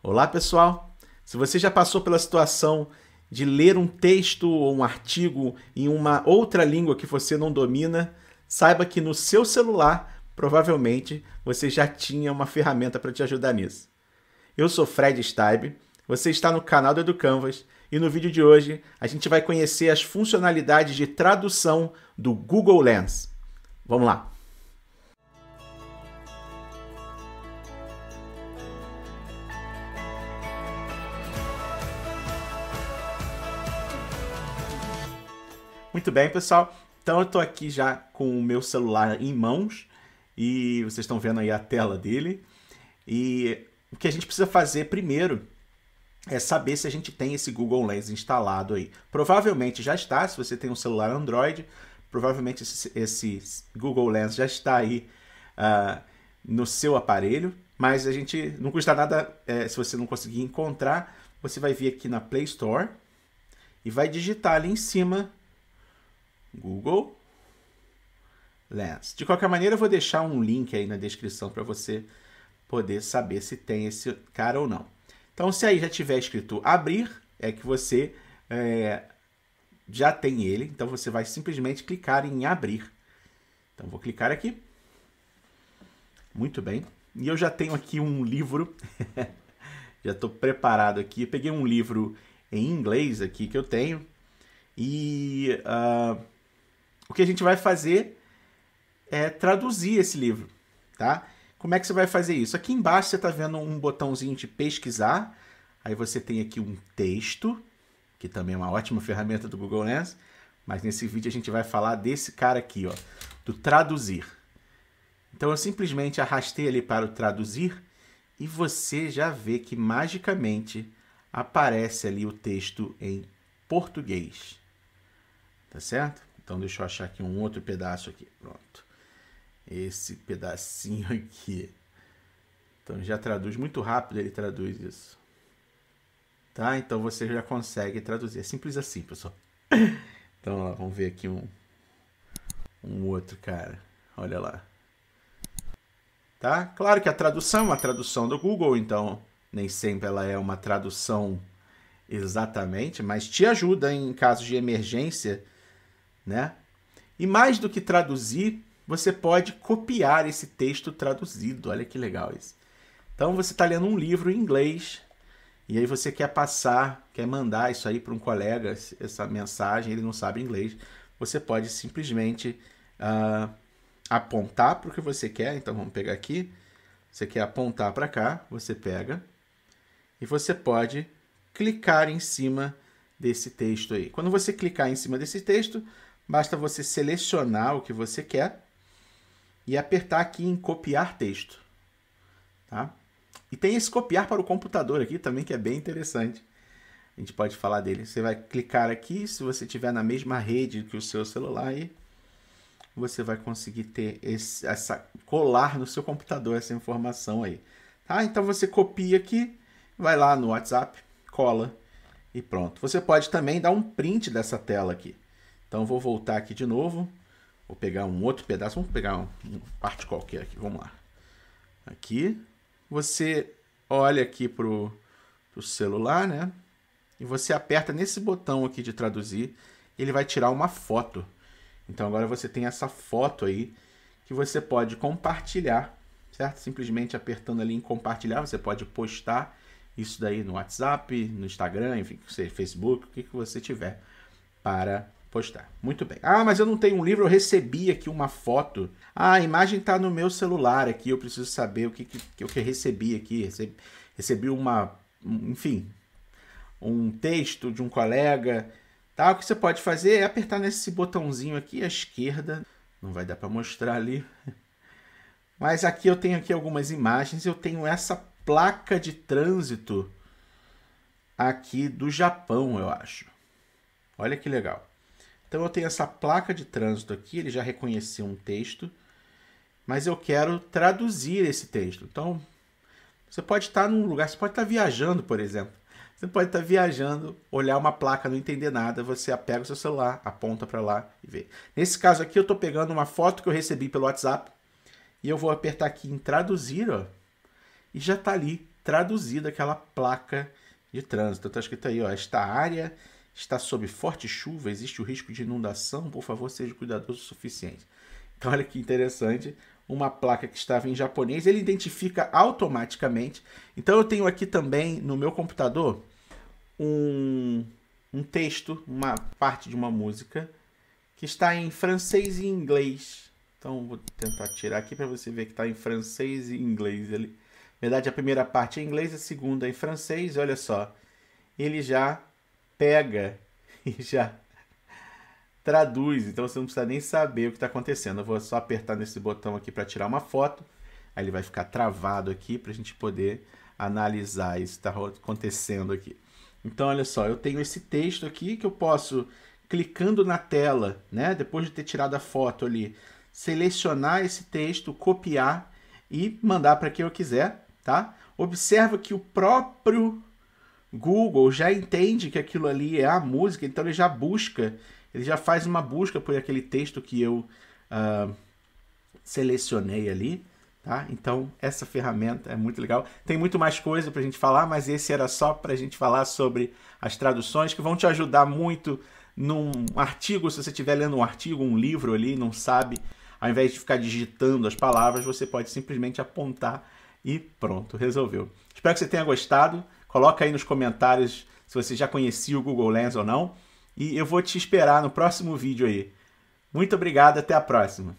Olá, pessoal! Se você já passou pela situação de ler um texto ou um artigo em uma outra língua que você não domina, saiba que no seu celular provavelmente você já tinha uma ferramenta para te ajudar nisso. Eu sou Fred Steib, você está no canal do EduCanvas e no vídeo de hoje a gente vai conhecer as funcionalidades de tradução do Google Lens. Vamos lá! Muito bem, pessoal. Então eu estou aqui já com o meu celular em mãos e vocês estão vendo aí a tela dele. E o que a gente precisa fazer primeiro é saber se a gente tem esse Google Lens instalado aí. Provavelmente já está, se você tem um celular Android, provavelmente esse, esse Google Lens já está aí uh, no seu aparelho, mas a gente não custa nada é, se você não conseguir encontrar, você vai vir aqui na Play Store e vai digitar ali em cima Google Lens. De qualquer maneira, eu vou deixar um link aí na descrição para você poder saber se tem esse cara ou não. Então, se aí já tiver escrito abrir, é que você é, já tem ele. Então, você vai simplesmente clicar em abrir. Então, vou clicar aqui. Muito bem. E eu já tenho aqui um livro. já estou preparado aqui. Eu peguei um livro em inglês aqui que eu tenho. E. Uh o que a gente vai fazer é traduzir esse livro, tá? Como é que você vai fazer isso? Aqui embaixo você está vendo um botãozinho de pesquisar. Aí você tem aqui um texto, que também é uma ótima ferramenta do Google Lens. Mas nesse vídeo a gente vai falar desse cara aqui, ó, do traduzir. Então eu simplesmente arrastei ali para o traduzir e você já vê que magicamente aparece ali o texto em português. Tá certo? Então deixa eu achar aqui um outro pedaço aqui. Pronto. Esse pedacinho aqui. Então já traduz muito rápido, ele traduz isso. Tá? Então você já consegue traduzir. É simples assim, pessoal. Então, ó, vamos ver aqui um um outro cara. Olha lá. Tá? Claro que a tradução é uma tradução do Google, então nem sempre ela é uma tradução exatamente, mas te ajuda em casos de emergência né? E mais do que traduzir, você pode copiar esse texto traduzido. Olha que legal isso. Então você está lendo um livro em inglês e aí você quer passar, quer mandar isso aí para um colega, essa mensagem, ele não sabe inglês. Você pode simplesmente uh, apontar para o que você quer. Então vamos pegar aqui. Você quer apontar para cá, você pega e você pode clicar em cima desse texto aí. Quando você clicar em cima desse texto, Basta você selecionar o que você quer e apertar aqui em copiar texto. Tá? E tem esse copiar para o computador aqui também, que é bem interessante. A gente pode falar dele. Você vai clicar aqui, se você tiver na mesma rede que o seu celular, e você vai conseguir ter esse, essa colar no seu computador essa informação aí. Tá? Então você copia aqui, vai lá no WhatsApp, cola e pronto. Você pode também dar um print dessa tela aqui. Então vou voltar aqui de novo. Vou pegar um outro pedaço. Vamos pegar uma parte qualquer aqui. Vamos lá. Aqui. Você olha aqui pro, o celular, né? E você aperta nesse botão aqui de traduzir. Ele vai tirar uma foto. Então agora você tem essa foto aí que você pode compartilhar, certo? Simplesmente apertando ali em compartilhar, você pode postar isso daí no WhatsApp, no Instagram, enfim, Facebook, o que, que você tiver para Pois tá, muito bem. Ah, mas eu não tenho um livro, eu recebi aqui uma foto. Ah, a imagem tá no meu celular aqui, eu preciso saber o que, que, que eu recebi aqui. Recebi, recebi uma, enfim, um texto de um colega. Tá? O que você pode fazer é apertar nesse botãozinho aqui à esquerda. Não vai dar para mostrar ali. Mas aqui eu tenho aqui algumas imagens. Eu tenho essa placa de trânsito aqui do Japão, eu acho. Olha que legal. Então eu tenho essa placa de trânsito aqui, ele já reconheceu um texto, mas eu quero traduzir esse texto. Então você pode estar num lugar, você pode estar viajando, por exemplo. Você pode estar viajando, olhar uma placa, não entender nada, você apega o seu celular, aponta para lá e vê. Nesse caso aqui, eu estou pegando uma foto que eu recebi pelo WhatsApp e eu vou apertar aqui em traduzir, ó, e já está ali traduzida aquela placa de trânsito. Está escrito aí, ó, esta área está sob forte chuva, existe o risco de inundação, por favor, seja cuidadoso o suficiente. Então, olha que interessante, uma placa que estava em japonês, ele identifica automaticamente. Então, eu tenho aqui também no meu computador um, um texto, uma parte de uma música, que está em francês e inglês. Então, vou tentar tirar aqui para você ver que está em francês e inglês. Ele, na verdade, a primeira parte é em inglês, a segunda é em francês. Olha só, ele já pega e já traduz. Então você não precisa nem saber o que está acontecendo. Eu vou só apertar nesse botão aqui para tirar uma foto. Aí ele vai ficar travado aqui para a gente poder analisar isso que está acontecendo aqui. Então, olha só, eu tenho esse texto aqui que eu posso, clicando na tela, né, depois de ter tirado a foto ali, selecionar esse texto, copiar e mandar para quem eu quiser, tá? Observa que o próprio Google já entende que aquilo ali é a música, então ele já busca, ele já faz uma busca por aquele texto que eu uh, selecionei ali. Tá? Então, essa ferramenta é muito legal. Tem muito mais coisa para a gente falar, mas esse era só para a gente falar sobre as traduções que vão te ajudar muito num artigo. Se você estiver lendo um artigo, um livro ali, não sabe, ao invés de ficar digitando as palavras, você pode simplesmente apontar e pronto, resolveu. Espero que você tenha gostado. Coloca aí nos comentários se você já conhecia o Google Lens ou não. E eu vou te esperar no próximo vídeo aí. Muito obrigado, até a próxima.